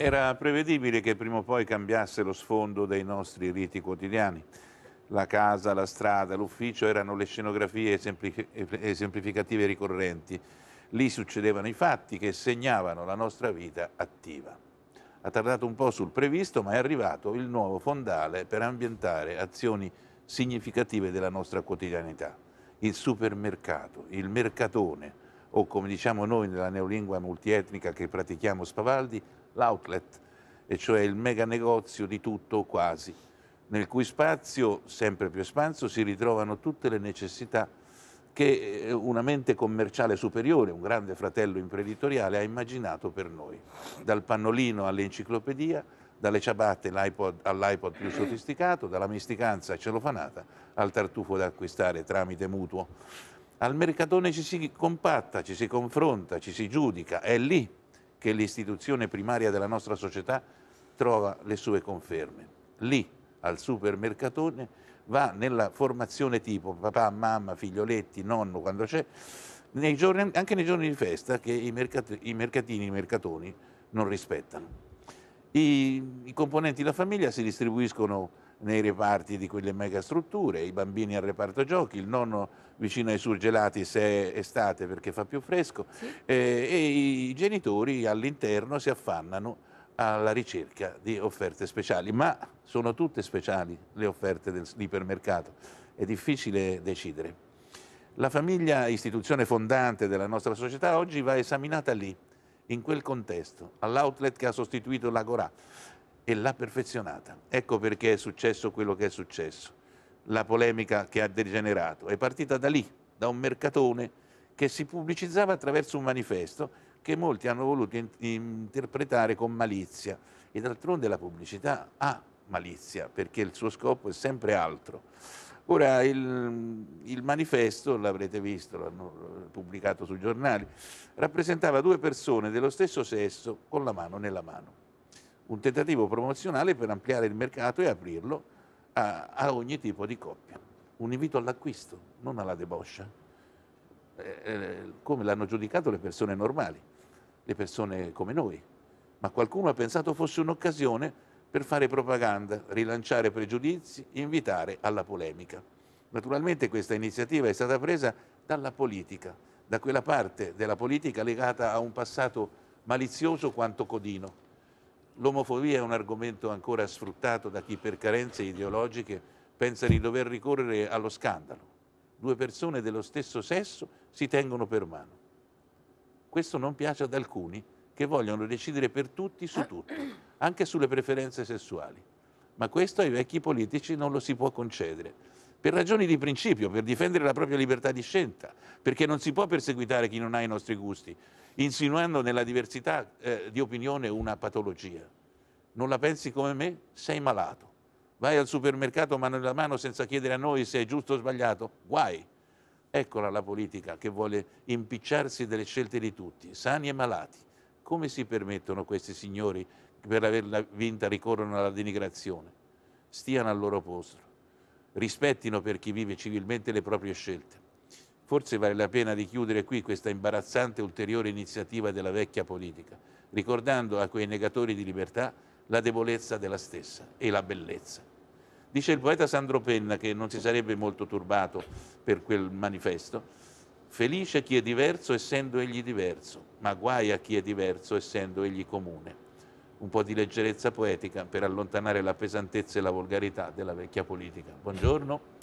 Era prevedibile che prima o poi cambiasse lo sfondo dei nostri riti quotidiani. La casa, la strada, l'ufficio erano le scenografie esemplificative ricorrenti. Lì succedevano i fatti che segnavano la nostra vita attiva. Ha tardato un po' sul previsto, ma è arrivato il nuovo fondale per ambientare azioni significative della nostra quotidianità. Il supermercato, il mercatone, o come diciamo noi nella neolingua multietnica che pratichiamo Spavaldi, l'outlet, e cioè il mega negozio di tutto o quasi, nel cui spazio, sempre più espanso, si ritrovano tutte le necessità che eh, una mente commerciale superiore, un grande fratello imprenditoriale, ha immaginato per noi, dal pannolino all'enciclopedia, dalle ciabatte all'iPod più sofisticato, dalla misticanza celofanata al tartufo da acquistare tramite mutuo. Al mercatone ci si compatta, ci si confronta, ci si giudica, è lì che l'istituzione primaria della nostra società trova le sue conferme. Lì, al supermercatone, va nella formazione tipo papà, mamma, figlioletti, nonno, quando c'è, anche nei giorni di festa che i, mercati, i mercatini, i mercatoni non rispettano. I, I componenti della famiglia si distribuiscono nei reparti di quelle megastrutture, i bambini al reparto giochi, il nonno vicino ai surgelati se è estate perché fa più fresco sì. eh, e i genitori all'interno si affannano alla ricerca di offerte speciali, ma sono tutte speciali le offerte dell'ipermercato, è difficile decidere. La famiglia, istituzione fondante della nostra società, oggi va esaminata lì, in quel contesto, all'outlet che ha sostituito l'Agora e l'ha perfezionata. Ecco perché è successo quello che è successo. La polemica che ha degenerato è partita da lì, da un mercatone che si pubblicizzava attraverso un manifesto che molti hanno voluto in interpretare con malizia. E d'altronde la pubblicità ha malizia perché il suo scopo è sempre altro. Ora il, il manifesto, l'avrete visto, l'hanno pubblicato sui giornali, rappresentava due persone dello stesso sesso con la mano nella mano un tentativo promozionale per ampliare il mercato e aprirlo a, a ogni tipo di coppia. Un invito all'acquisto, non alla deboscia, eh, eh, come l'hanno giudicato le persone normali, le persone come noi. Ma qualcuno ha pensato fosse un'occasione per fare propaganda, rilanciare pregiudizi, invitare alla polemica. Naturalmente questa iniziativa è stata presa dalla politica, da quella parte della politica legata a un passato malizioso quanto codino L'omofobia è un argomento ancora sfruttato da chi per carenze ideologiche pensa di dover ricorrere allo scandalo. Due persone dello stesso sesso si tengono per mano. Questo non piace ad alcuni che vogliono decidere per tutti su tutto, anche sulle preferenze sessuali. Ma questo ai vecchi politici non lo si può concedere. Per ragioni di principio, per difendere la propria libertà di scelta, perché non si può perseguitare chi non ha i nostri gusti, insinuando nella diversità eh, di opinione una patologia. Non la pensi come me? Sei malato. Vai al supermercato mano nella mano senza chiedere a noi se è giusto o sbagliato? Guai. Eccola la politica che vuole impicciarsi delle scelte di tutti, sani e malati. Come si permettono questi signori che per averla vinta ricorrono alla denigrazione? Stiano al loro posto rispettino per chi vive civilmente le proprie scelte. Forse vale la pena di chiudere qui questa imbarazzante ulteriore iniziativa della vecchia politica, ricordando a quei negatori di libertà la debolezza della stessa e la bellezza. Dice il poeta Sandro Penna, che non si sarebbe molto turbato per quel manifesto, felice chi è diverso essendo egli diverso, ma guai a chi è diverso essendo egli comune. Un po' di leggerezza poetica per allontanare la pesantezza e la volgarità della vecchia politica. Buongiorno.